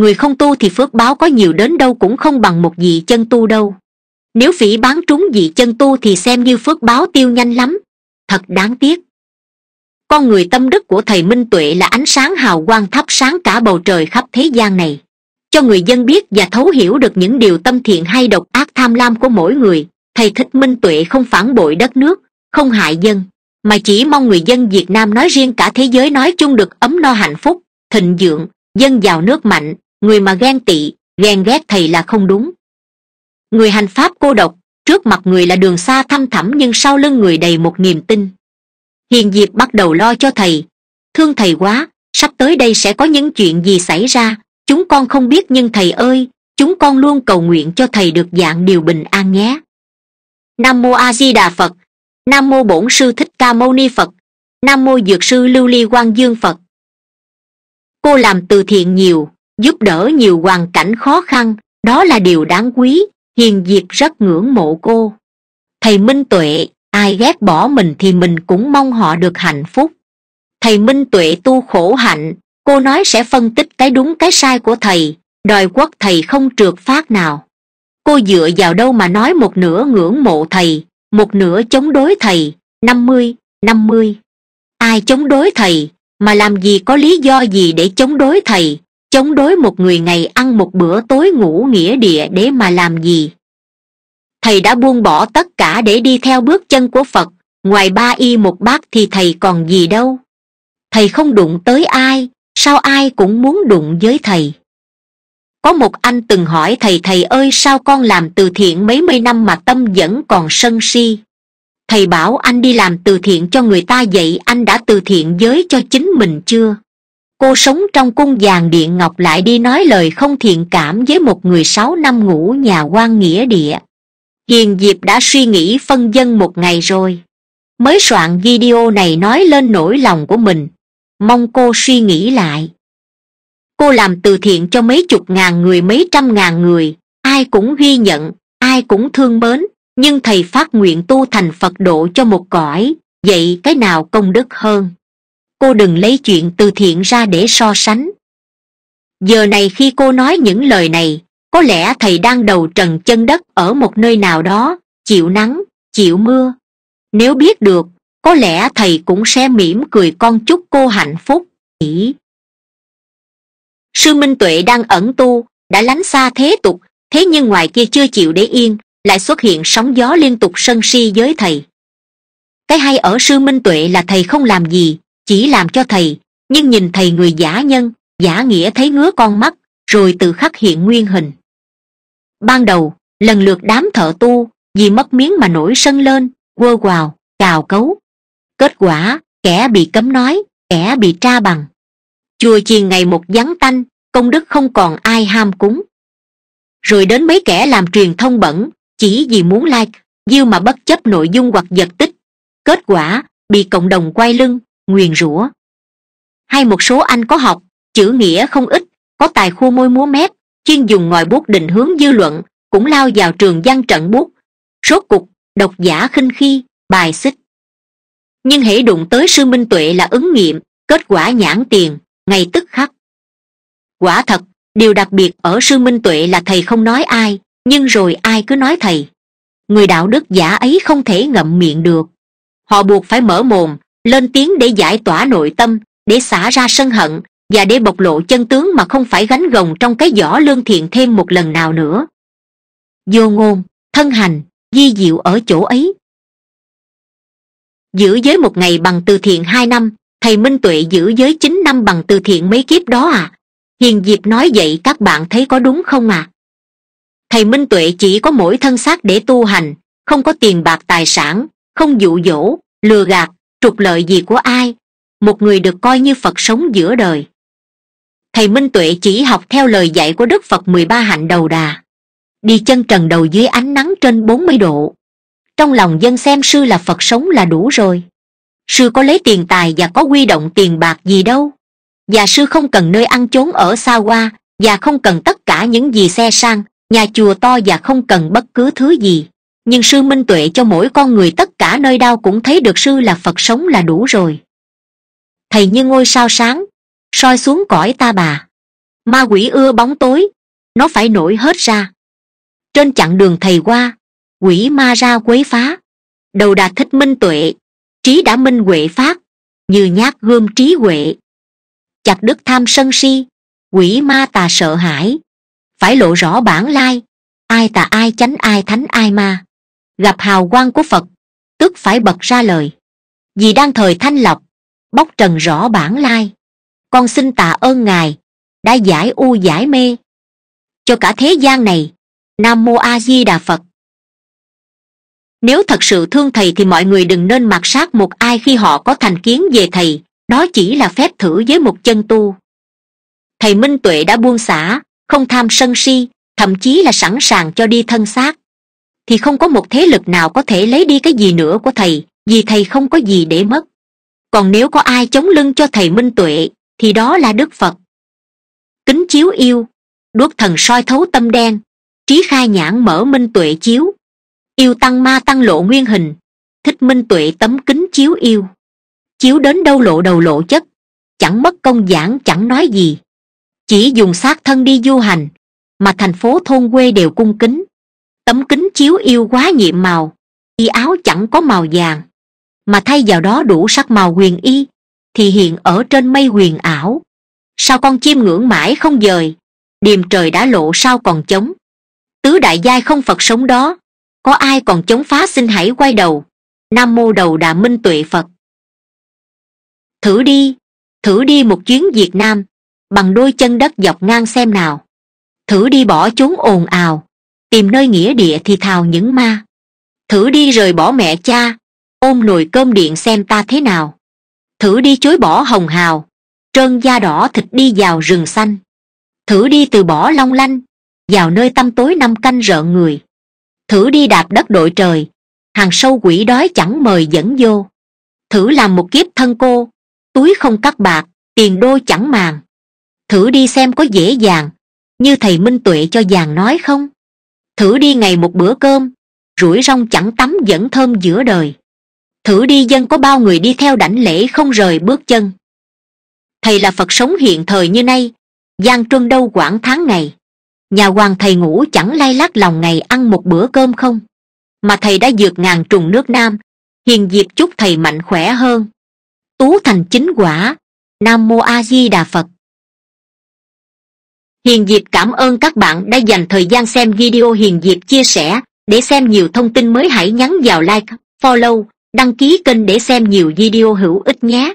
người không tu thì phước báo có nhiều đến đâu cũng không bằng một vị chân tu đâu nếu phỉ bán trúng vị chân tu thì xem như phước báo tiêu nhanh lắm thật đáng tiếc con người tâm đức của thầy minh tuệ là ánh sáng hào quang thắp sáng cả bầu trời khắp thế gian này cho người dân biết và thấu hiểu được những điều tâm thiện hay độc ác tham lam của mỗi người thầy thích minh tuệ không phản bội đất nước không hại dân mà chỉ mong người dân việt nam nói riêng cả thế giới nói chung được ấm no hạnh phúc thịnh vượng dân giàu nước mạnh người mà ghen tị ghen ghét thầy là không đúng người hành pháp cô độc trước mặt người là đường xa thăm thẳm nhưng sau lưng người đầy một niềm tin hiền diệp bắt đầu lo cho thầy thương thầy quá sắp tới đây sẽ có những chuyện gì xảy ra chúng con không biết nhưng thầy ơi chúng con luôn cầu nguyện cho thầy được dạng điều bình an nhé nam mô a di đà phật nam mô bổn sư thích ca mâu ni phật nam mô dược sư lưu ly quang dương phật cô làm từ thiện nhiều giúp đỡ nhiều hoàn cảnh khó khăn đó là điều đáng quý hiền Diệp rất ngưỡng mộ cô thầy minh tuệ ai ghét bỏ mình thì mình cũng mong họ được hạnh phúc thầy minh tuệ tu khổ hạnh cô nói sẽ phân tích cái đúng cái sai của thầy đòi quất thầy không trượt phát nào cô dựa vào đâu mà nói một nửa ngưỡng mộ thầy một nửa chống đối thầy năm mươi năm mươi ai chống đối thầy mà làm gì có lý do gì để chống đối thầy chống đối một người ngày ăn một bữa tối ngủ nghĩa địa để mà làm gì thầy đã buông bỏ tất cả để đi theo bước chân của phật ngoài ba y một bác thì thầy còn gì đâu thầy không đụng tới ai sao ai cũng muốn đụng với thầy có một anh từng hỏi thầy thầy ơi sao con làm từ thiện mấy mươi năm mà tâm vẫn còn sân si thầy bảo anh đi làm từ thiện cho người ta vậy anh đã từ thiện giới cho chính mình chưa cô sống trong cung vàng điện ngọc lại đi nói lời không thiện cảm với một người sáu năm ngủ nhà quan nghĩa địa hiền diệp đã suy nghĩ phân dân một ngày rồi mới soạn video này nói lên nỗi lòng của mình mong cô suy nghĩ lại cô làm từ thiện cho mấy chục ngàn người mấy trăm ngàn người ai cũng ghi nhận ai cũng thương mến nhưng thầy phát nguyện tu thành phật độ cho một cõi vậy cái nào công đức hơn cô đừng lấy chuyện từ thiện ra để so sánh giờ này khi cô nói những lời này có lẽ thầy đang đầu trần chân đất ở một nơi nào đó chịu nắng chịu mưa nếu biết được có lẽ thầy cũng sẽ mỉm cười con chúc cô hạnh phúc nhỉ sư minh tuệ đang ẩn tu đã lánh xa thế tục thế nhưng ngoài kia chưa chịu để yên lại xuất hiện sóng gió liên tục sân si với thầy cái hay ở sư minh tuệ là thầy không làm gì chỉ làm cho thầy nhưng nhìn thầy người giả nhân giả nghĩa thấy ngứa con mắt rồi tự khắc hiện nguyên hình ban đầu lần lượt đám thợ tu vì mất miếng mà nổi sân lên quơ quào cào cấu kết quả kẻ bị cấm nói kẻ bị tra bằng chùa chiền ngày một vắng tanh công đức không còn ai ham cúng rồi đến mấy kẻ làm truyền thông bẩn chỉ vì muốn like view mà bất chấp nội dung hoặc giật tích kết quả bị cộng đồng quay lưng nguyền rủa hay một số anh có học chữ nghĩa không ít có tài khu môi múa mép chuyên dùng ngòi bút định hướng dư luận cũng lao vào trường văn trận bút rốt cục độc giả khinh khi bài xích nhưng hãy đụng tới sư minh tuệ là ứng nghiệm kết quả nhãn tiền ngay tức khắc quả thật điều đặc biệt ở sư minh tuệ là thầy không nói ai nhưng rồi ai cứ nói thầy người đạo đức giả ấy không thể ngậm miệng được họ buộc phải mở mồm lên tiếng để giải tỏa nội tâm để xả ra sân hận và để bộc lộ chân tướng mà không phải gánh gồng trong cái giỏ lương thiện thêm một lần nào nữa vô ngôn thân hành di diệu ở chỗ ấy giữ giới một ngày bằng từ thiện hai năm thầy minh tuệ giữ giới chín năm bằng từ thiện mấy kiếp đó à hiền diệp nói vậy các bạn thấy có đúng không à thầy minh tuệ chỉ có mỗi thân xác để tu hành không có tiền bạc tài sản không dụ dỗ lừa gạt trục lợi gì của ai một người được coi như phật sống giữa đời thầy minh tuệ chỉ học theo lời dạy của đức phật mười ba hạnh đầu đà đi chân trần đầu dưới ánh nắng trên bốn mươi độ trong lòng dân xem sư là phật sống là đủ rồi sư có lấy tiền tài và có quy động tiền bạc gì đâu và sư không cần nơi ăn chốn ở xa qua và không cần tất cả những gì xe sang nhà chùa to và không cần bất cứ thứ gì nhưng sư minh tuệ cho mỗi con người tất cả nơi đau cũng thấy được sư là phật sống là đủ rồi thầy như ngôi sao sáng soi xuống cõi ta bà ma quỷ ưa bóng tối nó phải nổi hết ra trên chặng đường thầy qua quỷ ma ra quấy phá đầu đạt thích minh tuệ trí đã minh huệ phát như nhát gươm trí huệ chặt đứt tham sân si quỷ ma tà sợ hãi phải lộ rõ bản lai ai tà ai chánh ai thánh ai ma gặp hào quang của phật tức phải bật ra lời vì đang thời thanh lọc bóc trần rõ bản lai con xin tạ ơn ngài đã giải u giải mê cho cả thế gian này nam mô a di đà phật nếu thật sự thương thầy thì mọi người đừng nên mặc sát một ai khi họ có thành kiến về thầy đó chỉ là phép thử với một chân tu thầy minh tuệ đã buông xả không tham sân si thậm chí là sẵn sàng cho đi thân xác thì không có một thế lực nào có thể lấy đi cái gì nữa của thầy vì thầy không có gì để mất còn nếu có ai chống lưng cho thầy minh tuệ thì đó là đức phật kính chiếu yêu đuốc thần soi thấu tâm đen trí khai nhãn mở minh tuệ chiếu yêu tăng ma tăng lộ nguyên hình thích minh tuệ tấm kính chiếu yêu chiếu đến đâu lộ đầu lộ chất chẳng mất công giảng chẳng nói gì chỉ dùng xác thân đi du hành mà thành phố thôn quê đều cung kính tấm kính chiếu yêu quá nhiệm màu y áo chẳng có màu vàng mà thay vào đó đủ sắc màu huyền y thì hiện ở trên mây huyền ảo sao con chim ngưỡng mãi không dời điềm trời đã lộ sao còn chống tứ đại giai không phật sống đó có ai còn chống phá xin hãy quay đầu nam mô đầu đà minh tuệ phật thử đi thử đi một chuyến việt nam bằng đôi chân đất dọc ngang xem nào thử đi bỏ chốn ồn ào tìm nơi nghĩa địa thì thào những ma thử đi rời bỏ mẹ cha ôm nồi cơm điện xem ta thế nào thử đi chối bỏ hồng hào trơn da đỏ thịt đi vào rừng xanh thử đi từ bỏ long lanh vào nơi tăm tối năm canh rợn người thử đi đạp đất đội trời hàng sâu quỷ đói chẳng mời dẫn vô thử làm một kiếp thân cô túi không cắt bạc tiền đô chẳng màng thử đi xem có dễ dàng như thầy minh tuệ cho dàn nói không thử đi ngày một bữa cơm rủi rong chẳng tắm vẫn thơm giữa đời thử đi dân có bao người đi theo đảnh lễ không rời bước chân thầy là phật sống hiện thời như nay gian truân đâu quãng tháng ngày nhà hoàng thầy ngủ chẳng lay lắc lòng ngày ăn một bữa cơm không mà thầy đã vượt ngàn trùng nước nam hiền diệp chúc thầy mạnh khỏe hơn tú thành chính quả nam mô a di đà phật hiền diệp cảm ơn các bạn đã dành thời gian xem video hiền diệp chia sẻ để xem nhiều thông tin mới hãy nhắn vào like follow đăng ký kênh để xem nhiều video hữu ích nhé